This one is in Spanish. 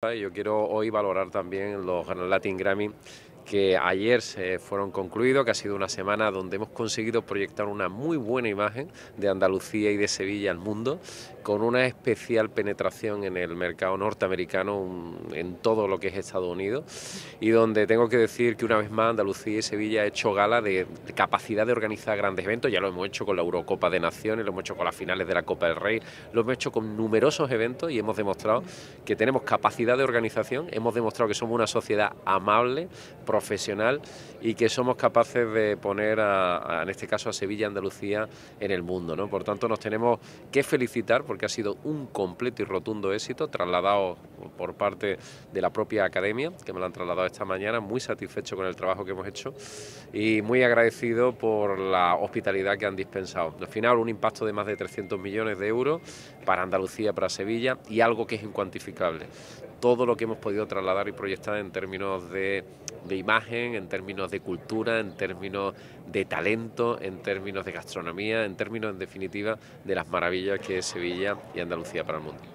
Yo quiero hoy valorar también los Latin Grammy que ayer se fueron concluidos, que ha sido una semana donde hemos conseguido proyectar una muy buena imagen de Andalucía y de Sevilla al mundo, con una especial penetración en el mercado norteamericano, en todo lo que es Estados Unidos, y donde tengo que decir que una vez más Andalucía y Sevilla ha hecho gala de, capacidad de organizar grandes eventos, ya lo hemos hecho con la Eurocopa de Naciones, lo hemos hecho con las finales de la Copa del Rey, lo hemos hecho con numerosos eventos y hemos demostrado que tenemos capacidad de organización, hemos demostrado que somos una sociedad amable, profesional y que somos capaces de poner, en este caso, a Sevilla y Andalucía en el mundo. ¿no? Por tanto, nos tenemos que felicitar porque ha sido un completo y rotundo éxito, trasladado por parte de la propia academia, que me lo han trasladado esta mañana, muy satisfecho con el trabajo que hemos hecho y muy agradecido por la hospitalidad que han dispensado. Al final, un impacto de más de 300 millones de euros para Andalucía, para Sevilla y algo que es incuantificable. Todo lo que hemos podido trasladar y proyectar en términos de de imagen, en términos de cultura, en términos de talento, en términos de gastronomía, en términos, en definitiva, de las maravillas que es Sevilla y Andalucía para el mundo.